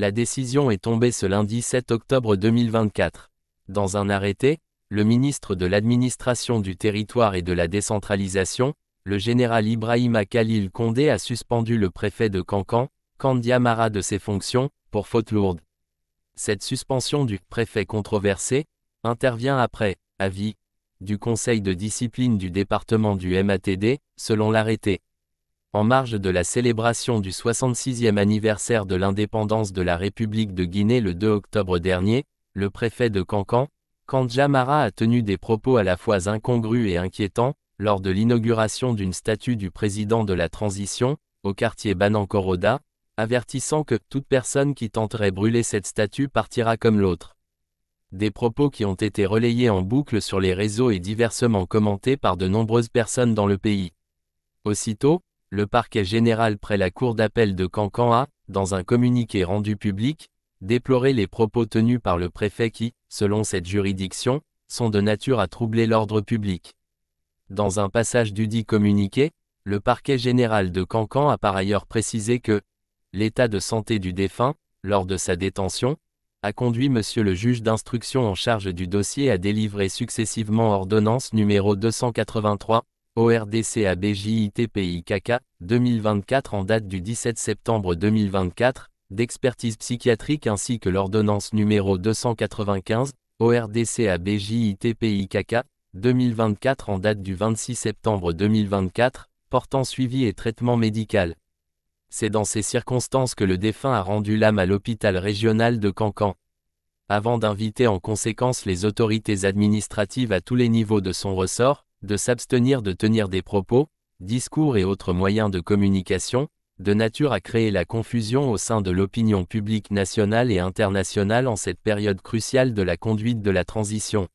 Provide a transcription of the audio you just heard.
La décision est tombée ce lundi 7 octobre 2024. Dans un arrêté, le ministre de l'Administration du Territoire et de la Décentralisation, le général Ibrahima Khalil Condé a suspendu le préfet de Cancan, Kandiamara de ses fonctions, pour faute lourde. Cette suspension du préfet controversé intervient après avis du Conseil de discipline du département du MATD, selon l'arrêté en marge de la célébration du 66e anniversaire de l'indépendance de la République de Guinée le 2 octobre dernier, le préfet de Cancan, Kandjamara a tenu des propos à la fois incongrus et inquiétants, lors de l'inauguration d'une statue du président de la transition, au quartier Banankoroda, avertissant que toute personne qui tenterait brûler cette statue partira comme l'autre. Des propos qui ont été relayés en boucle sur les réseaux et diversement commentés par de nombreuses personnes dans le pays. Aussitôt, le parquet général près la cour d'appel de Cancan a, dans un communiqué rendu public, déploré les propos tenus par le préfet qui, selon cette juridiction, sont de nature à troubler l'ordre public. Dans un passage du dit communiqué, le parquet général de Cancan a par ailleurs précisé que l'état de santé du défunt, lors de sa détention, a conduit monsieur le juge d'instruction en charge du dossier à délivrer successivement ordonnance numéro 283, ORDCABJITPIKK, 2024 en date du 17 septembre 2024, d'expertise psychiatrique ainsi que l'ordonnance numéro 295, ORDCABJITPIKK, 2024 en date du 26 septembre 2024, portant suivi et traitement médical. C'est dans ces circonstances que le défunt a rendu l'âme à l'hôpital régional de Cancan. Avant d'inviter en conséquence les autorités administratives à tous les niveaux de son ressort, de s'abstenir de tenir des propos, discours et autres moyens de communication, de nature à créer la confusion au sein de l'opinion publique nationale et internationale en cette période cruciale de la conduite de la transition